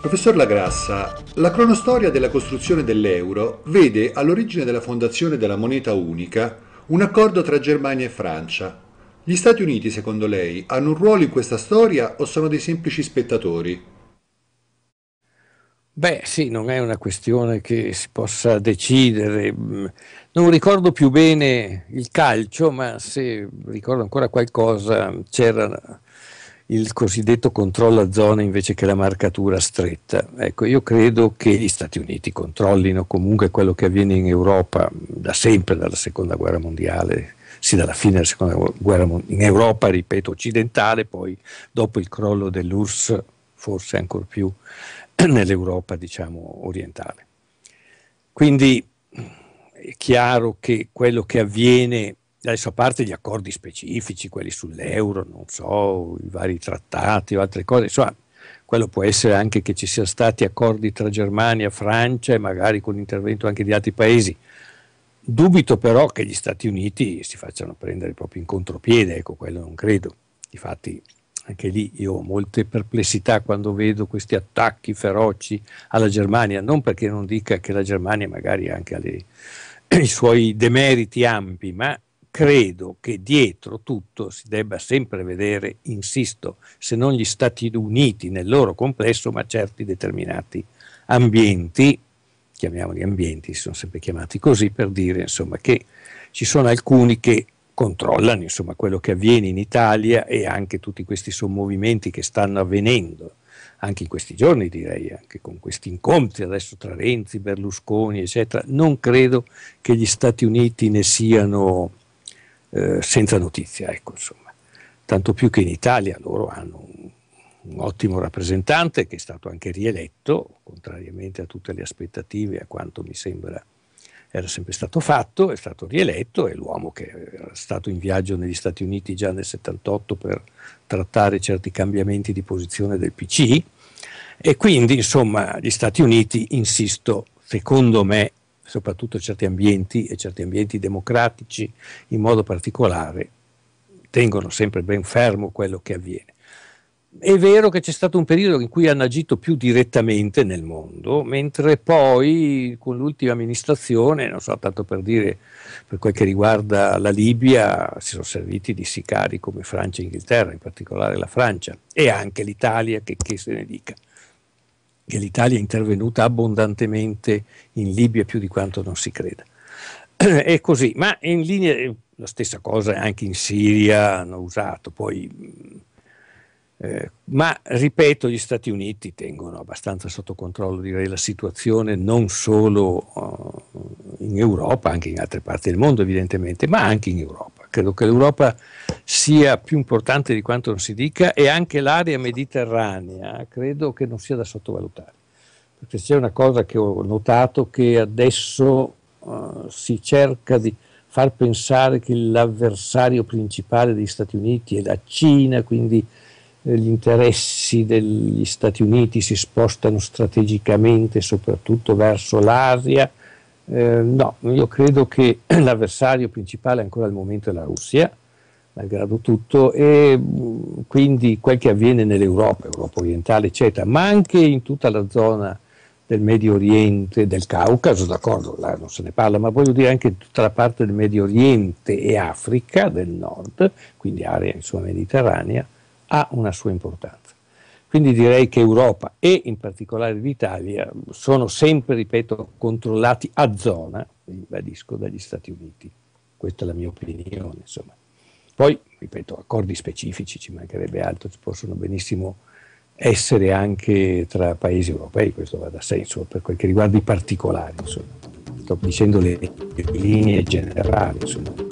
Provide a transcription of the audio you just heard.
Professor Lagrassa, la cronostoria della costruzione dell'euro vede all'origine della fondazione della moneta unica un accordo tra Germania e Francia. Gli Stati Uniti, secondo lei, hanno un ruolo in questa storia o sono dei semplici spettatori? Beh sì, non è una questione che si possa decidere. Mm, non ricordo più bene il calcio, ma se ricordo ancora qualcosa c'era il cosiddetto controllo a zona invece che la marcatura stretta. Ecco, io credo che gli Stati Uniti controllino comunque quello che avviene in Europa da sempre, dalla seconda guerra mondiale, sì, dalla fine della seconda guerra mondiale, in Europa, ripeto, occidentale, poi dopo il crollo dell'URSS, forse ancora più nell'Europa, diciamo, orientale. Quindi è chiaro che quello che avviene adesso a parte gli accordi specifici, quelli sull'euro, non so, i vari trattati o altre cose, insomma, quello può essere anche che ci siano stati accordi tra Germania e Francia e magari con intervento anche di altri paesi. Dubito però che gli Stati Uniti si facciano prendere proprio in contropiede, ecco, quello non credo. Infatti anche lì io ho molte perplessità quando vedo questi attacchi feroci alla Germania, non perché non dica che la Germania magari ha anche le, i suoi demeriti ampi, ma credo che dietro tutto si debba sempre vedere, insisto, se non gli Stati Uniti nel loro complesso, ma certi determinati ambienti, chiamiamoli ambienti, si sono sempre chiamati così per dire insomma, che ci sono alcuni che controllano insomma, quello che avviene in Italia e anche tutti questi sommovimenti che stanno avvenendo anche in questi giorni direi, anche con questi incontri adesso tra Renzi, Berlusconi, eccetera, non credo che gli Stati Uniti ne siano eh, senza notizia, ecco, Tanto più che in Italia loro hanno un, un, ottimo rappresentante che è stato anche rieletto, contrariamente a tutte le aspettative, a quanto mi sembra era sempre stato fatto, è stato rieletto, è l'uomo che era stato in viaggio negli Stati Uniti già nel 78 per trattare certi cambiamenti di posizione del PC e quindi insomma gli Stati Uniti, insisto, secondo me soprattutto certi ambienti e certi ambienti democratici in modo particolare, tengono sempre ben fermo quello che avviene. È vero che c'è stato un periodo in cui hanno agito più direttamente nel mondo, mentre poi con l'ultima amministrazione, non so, tanto per dire per quel che riguarda la Libia, si sono serviti di sicari come Francia e Inghilterra, in particolare la Francia e anche l'Italia, che, che se ne dica che l'Italia è intervenuta abbondantemente in Libia più di quanto non si creda. è così, ma in linea la stessa cosa anche in Siria hanno usato, poi eh, ma ripeto, gli Stati Uniti tengono abbastanza sotto controllo direi, la situazione non solo uh, in Europa, anche in altre parti del mondo evidentemente, ma anche in Europa credo che l'Europa sia più importante di quanto non si dica e anche l'area mediterranea credo che non sia da sottovalutare, perché c'è una cosa che ho notato che adesso uh, si cerca di far pensare che l'avversario principale degli Stati Uniti è la Cina, quindi eh, gli interessi degli Stati Uniti si spostano strategicamente soprattutto verso l'Asia eh, no, io credo che l'avversario principale ancora al momento è la Russia, malgrado tutto, e mm, quindi quel che avviene nell'Europa, Europa orientale, eccetera, ma anche in tutta la zona del Medio Oriente, del Caucaso, d'accordo, là non se ne parla, ma voglio dire anche in tutta la parte del Medio Oriente e Africa del Nord, quindi area insomma mediterranea, ha una sua importanza. Quindi direi che Europa e in particolare l'Italia sono sempre, ripeto, controllati a zona, ribadisco, dagli Stati Uniti. Questa è la mia opinione, insomma. Poi, ripeto, accordi specifici, ci mancherebbe altro, ci possono benissimo essere anche tra paesi europei, questo va da senso per quel che riguarda i particolari, insomma. Sto dicendo le linee generali, insomma.